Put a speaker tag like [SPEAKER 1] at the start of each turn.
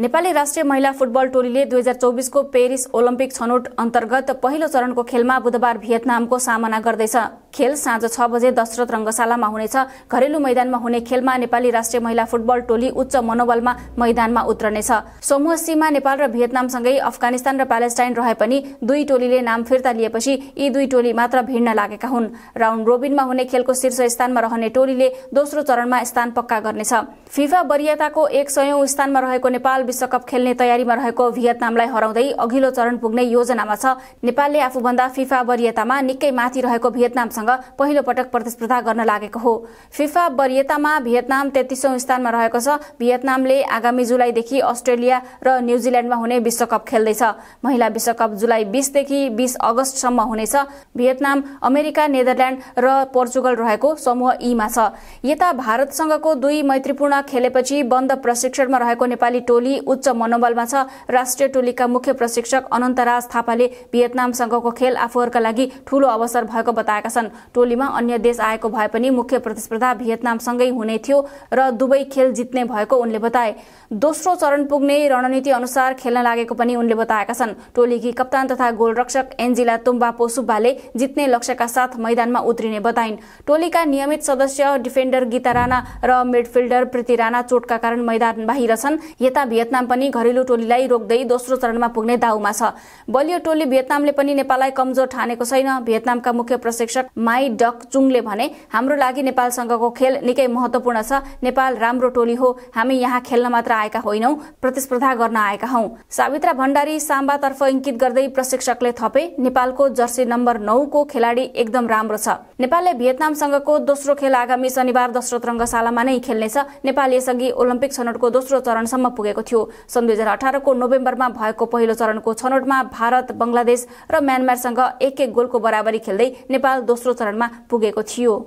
[SPEAKER 1] नेपाली राष्ट्रिय महिला फुटबल टोलीले दुई हजार चौबिसको पेरिस ओलम्पिक छनौट अन्तर्गत पहिलो चरणको खेलमा बुधबार भियतनामको सामना गर्दैछ खेल साँझ छ बजे दशरथ रंगशालामा हुनेछ घरेलु मैदानमा हुने खेलमा नेपाली राष्ट्रिय महिला फुटबल टोली उच्च मनोबलमा मैदानमा उत्रनेछ समूह सीमा नेपाल र भियतनामसँगै अफगानिस्तान र प्यालेस्टाइन रहे पनि दुई टोलीले नाम फिर्ता लिएपछि यी दुई टोली मात्र भिड्न लागेका हुन् राउन्ड रोबिनमा हुने खेलको शीर्ष स्थानमा रहने टोलीले दोस्रो चरणमा स्थान पक्का गर्नेछ फिफा वरियताको एक सयौं स्थानमा रहेको नेपाल विश्वकप खेल्ने तयारीमा रहेको भियतनामलाई हराउँदै अघिल्लो चरण पुग्ने योजनामा छ नेपालले आफूभन्दा फिफा वरियतामा निकै माथि रहेको भियतनामसँग पहिलो पटक प्रतिस्पर्धा गर्न लागेको हो फिफा वरियतामा भियतनाम तेत्तिसौँ स्थानमा रहेको छ भियतनामले आगामी जुलाईदेखि अस्ट्रेलिया र न्युजिल्यान्डमा हुने विश्वकप खेल्दैछ महिला विश्वकप जुलाई बिसदेखि बीस अगस्तसम्म हुनेछ भियतनाम अमेरिका नेदरल्याण्ड र पोर्चुगल रहेको समूह ईमा छ यता भारतसँगको दुई मैत्रीपूर्ण खेलेपछि बन्द प्रशिक्षणमा रहेको नेपाली टोली उच्च मनोबलमा छ राष्ट्रिय टोलीका मुख्य प्रशिक्षक अनन्तराज थापाले भियतनामसँगको खेल आफूहरूका लागि ठूलो अवसर भएको बताएका छन् टोलीमा अन्य देश आएको भए पनि मुख्य प्रतिस्पर्धा भियतनामसँगै हुने थियो र दुवै खेल जित्ने भएको उनले बताए दोस्रो चरण पुग्ने रणनीति अनुसार खेल्न लागेको पनि उनले बताएका छन् टोलीकी कप्तान तथा गोलरक्षक एन्जिला तुम्बा पोसुब्बाले जित्ने लक्ष्यका साथ मैदानमा उत्रिने बताइन् टोलीका नियमित सदस्य डिफेन्डर गीता राणा र मिडफिल्डर प्रीति राणा चोटका कारण मैदान बाहिर छन् यता भियतनाम पनि घरेलु टोलीलाई रोक्दै दोस्रो चरणमा पुग्ने दाउमा छ बलियो टोली भियतनामले पनि नेपाललाई कमजोर ठानेको छैन भियतनामका मुख्य प्रशिक्षक माई डक चुङले भने हाम्रो लागि नेपालसँगको खेल निकै महत्वपूर्ण छ नेपाल राम्रो टोली हो हामी यहाँ खेल्न मात्र आएका होइनौ प्रतिस्पर्धा गर्न आएका हौ सावित्रा भण्डारी साम्बातर्फ इङ्कित गर्दै प्रशिक्षकले थपे नेपालको जर्सी नम्बर नौको खेलाडी एकदम राम्रो छ नेपालले भियतनामसँगको दोस्रो खेल आगामी शनिबार दशरथ रङ्गशालामा नै खेल्नेछ नेपाल यसअघि ओलम्पिक छनौटको दोस्रो चरणसम्म पुगेको थियो सन् दुई हजार अठारको नोभेम्बरमा भएको पहिलो चरणको छनौटमा भारत बङ्गलादेश र म्यानमारसँग एक एक गोलको बराबरी खेल्दै नेपाल दोस्रो चरणमा पुगेको थियो